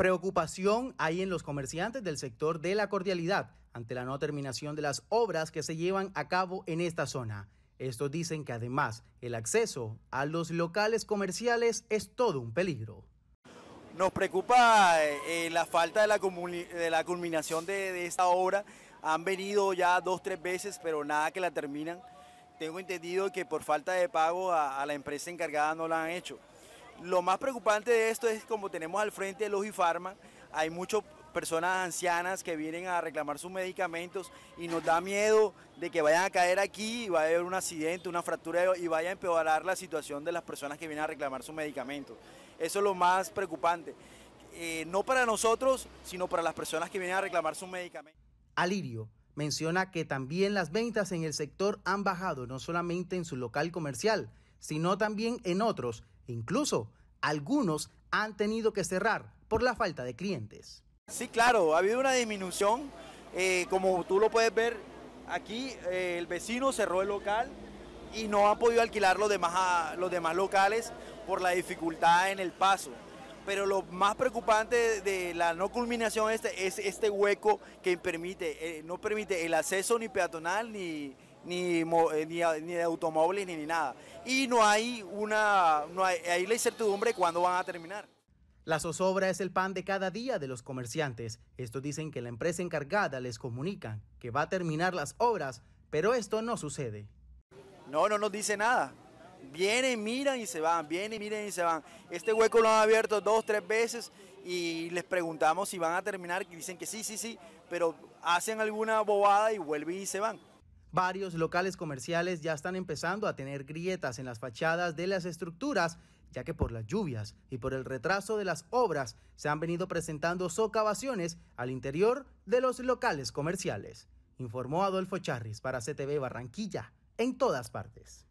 Preocupación hay en los comerciantes del sector de la cordialidad ante la no terminación de las obras que se llevan a cabo en esta zona. Estos dicen que además el acceso a los locales comerciales es todo un peligro. Nos preocupa eh, eh, la falta de la, de la culminación de, esta obra. Han venido ya dos, tres veces, pero nada que la terminan. Tengo entendido que por falta de pago a la empresa encargada no la han hecho. Lo más preocupante de esto es como tenemos al frente el logifarma, hay muchas personas ancianas que vienen a reclamar sus medicamentos y nos da miedo de que vayan a caer aquí y va a haber un accidente, una fractura y vaya a empeorar la situación de las personas que vienen a reclamar sus medicamentos. Eso es lo más preocupante. Eh, no para nosotros, sino para las personas que vienen a reclamar sus medicamentos. Alirio menciona que también las ventas en el sector han bajado, no solamente en su local comercial, sino también en otros Incluso algunos han tenido que cerrar por la falta de clientes. Sí, claro, ha habido una disminución. Eh, como tú lo puedes ver, aquí eh, el vecino cerró el local y no ha podido alquilar los demás, ah, los demás locales por la dificultad en el paso. Pero lo más preocupante de la no culminación este es este hueco que permite, eh, no permite el acceso ni peatonal ni, ni, eh, ni, de automóviles ni, nada. Y no hay una, no hay, la incertidumbre de cuándo van a terminar. La zozobra es el pan de cada día de los comerciantes. Estos dicen que la empresa encargada les comunica que va a terminar las obras, pero esto no sucede. No, no nos dice nada. Vienen, miran y se van, vienen, miran y se van. Este hueco lo han abierto dos, tres veces y les preguntamos si van a terminar y dicen que sí, sí, sí, pero hacen alguna bobada y vuelven y se van. Varios locales comerciales ya están empezando a tener grietas en las fachadas de las estructuras, ya que por las lluvias y por el retraso de las obras se han venido presentando socavaciones al interior de los locales comerciales, informó Adolfo Charris para CTV Barranquilla, en todas partes.